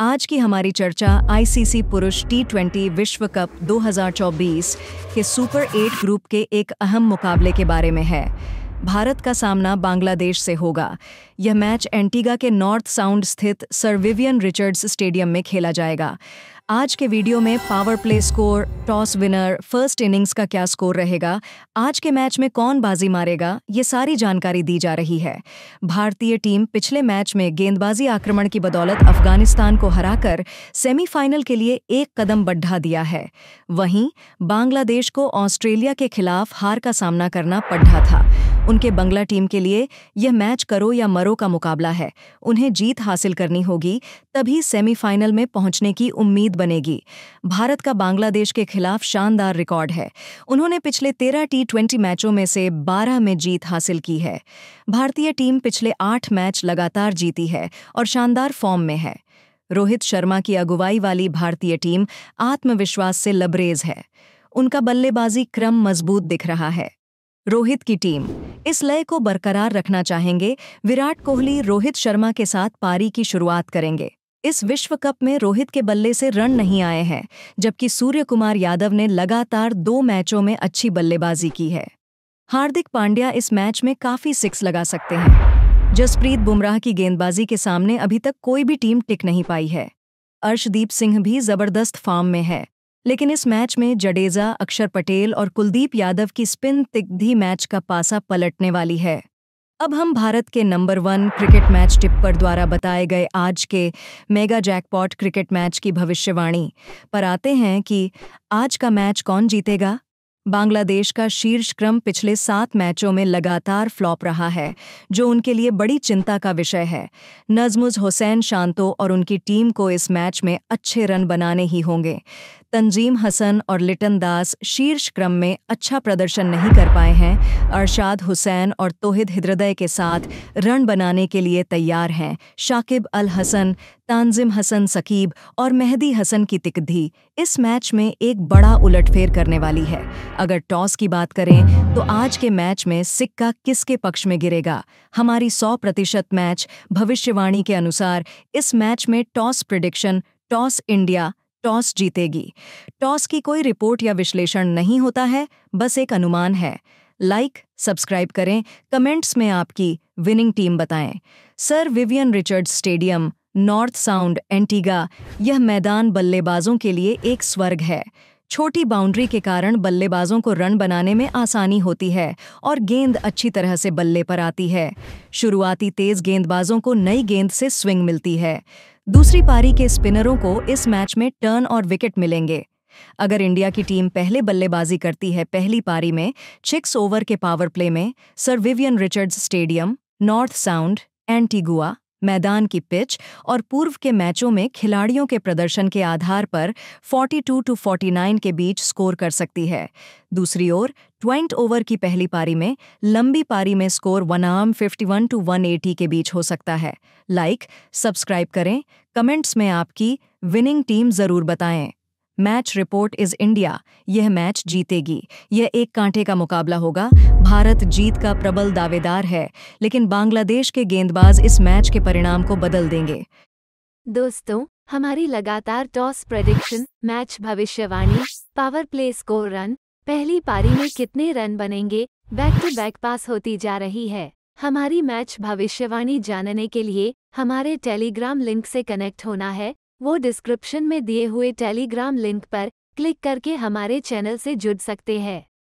आज की हमारी चर्चा आईसीसी पुरुष टी ट्वेंटी विश्व कप 2024 के सुपर एट ग्रुप के एक अहम मुकाबले के बारे में है भारत का सामना बांग्लादेश से होगा यह मैच एंटीगा के नॉर्थ साउंड स्थित सर विवियन रिचर्ड्स स्टेडियम में खेला जाएगा आज के वीडियो में power play score toss winner first innings का क्या स्कोर रहेगा आज के मैच में कौन बाजी मारेगा ये सारी जानकारी दी जा रही है भारतीय टीम पिछले मैच में गेंदबाजी आक्रमण की बदौलत अफगानिस्तान को हराकर सेमीफाइनल के लिए एक कदम बढ़ा दिया है वहीं बांग्लादेश को ऑस्ट्रेलिया के खिलाफ हार का सामना करना पड़ा था उनके बंगला टीम के लिए यह मैच करो या मरो का मुकाबला है उन्हें जीत हासिल करनी होगी तभी सेमीफाइनल में पहुंचने की उम्मीद बनेगी भारत का बांग्लादेश के खिलाफ शानदार रिकॉर्ड है उन्होंने पिछले तेरह टी ट्वेंटी मैचों में से बारह में जीत हासिल की है भारतीय टीम पिछले आठ मैच लगातार जीती है और शानदार फॉर्म में है रोहित शर्मा की अगुवाई वाली भारतीय टीम आत्मविश्वास से लबरेज है उनका बल्लेबाजी क्रम मजबूत दिख रहा है रोहित की टीम इस लय को बरकरार रखना चाहेंगे विराट कोहली रोहित शर्मा के साथ पारी की शुरुआत करेंगे इस विश्व कप में रोहित के बल्ले से रन नहीं आए हैं जबकि सूर्य कुमार यादव ने लगातार दो मैचों में अच्छी बल्लेबाजी की है हार्दिक पांड्या इस मैच में काफी सिक्स लगा सकते हैं जसप्रीत बुमराह की गेंदबाजी के सामने अभी तक कोई भी टीम टिक नहीं पाई है अर्शदीप सिंह भी जबरदस्त फॉर्म में है लेकिन इस मैच में जडेजा अक्षर पटेल और कुलदीप यादव की स्पिन तिग्धी मैच का पासा पलटने वाली है अब हम भारत के number one cricket match tipper द्वारा बताए गए आज के मेगा जैकपॉट क्रिकेट मैच की भविष्यवाणी पर आते हैं कि आज का मैच कौन जीतेगा बांग्लादेश का शीर्ष क्रम पिछले सात मैचों में लगातार फ्लॉप रहा है जो उनके लिए बड़ी चिंता का विषय है नजमुज हुसैन शांतो और उनकी टीम को इस मैच में अच्छे रन बनाने ही होंगे तंजीम हसन और लिटन दास शीर्ष क्रम में अच्छा प्रदर्शन नहीं कर पाए हैं अरशाद हुसैन और तोहिद हृदय के साथ रन बनाने के लिए तैयार हैं शाकिब अल हसन तानजिम हसन सकीब और मेहदी हसन की तिकधी इस मैच में एक बड़ा उलटफेर करने वाली है अगर टॉस की बात करें तो आज के मैच में सिक्का किसके पक्ष में गिरेगा हमारी 100 प्रतिशत मैच भविष्यवाणी के अनुसार इस मैच में toss prediction toss India toss जीतेगी टॉस की कोई रिपोर्ट या विश्लेषण नहीं होता है बस एक अनुमान है लाइक सब्सक्राइब करें कमेंट्स में आपकी विनिंग टीम बताएं sir Vivian Richard stadium North Sound Antigua यह मैदान बल्लेबाजों के लिए एक स्वर्ग है छोटी बाउंड्री के कारण बल्लेबाजों को रन बनाने में आसानी होती है और गेंद अच्छी तरह से बल्ले पर आती है शुरुआती तेज गेंदबाजों को नई गेंद से स्विंग मिलती है दूसरी पारी के स्पिनरों को इस मैच में टर्न और विकेट मिलेंगे अगर इंडिया की टीम पहले बल्लेबाजी करती है पहली पारी में छिक्स ओवर के पावर प्ले में sir Vivian Richards stadium North Sound Antigua मैदान की पिच और पूर्व के मैचों में खिलाड़ियों के प्रदर्शन के आधार पर 42 टू टू के बीच स्कोर कर सकती है दूसरी ओर ट्वेंट ओवर की पहली पारी में लंबी पारी में score one 51 fifty one two one eighty के बीच हो सकता है लाइक like, सब्सक्राइब करें कमेंट्स में आपकी विनिंग टीम ज़रूर बताएं मैच रिपोर्ट इज़ इंडिया यह मैच जीतेगी यह एक कांटे का मुकाबला होगा भारत जीत का प्रबल दावेदार है लेकिन बांग्लादेश के गेंदबाज इस मैच के परिणाम को बदल देंगे दोस्तों हमारी लगातार टॉस प्रेडिक्शन मैच भविष्यवाणी पावर प्ले स्कोर रन पहली पारी में कितने रन बनेंगे बैक टू बैक पास होती जा रही है हमारी मैच भविष्यवाणी जानने के लिए हमारे टेलीग्राम लिंक से कनेक्ट होना है वो डिस्क्रिप्शन में दिए हुए टेलीग्राम लिंक पर क्लिक करके हमारे चैनल से जुड़ सकते हैं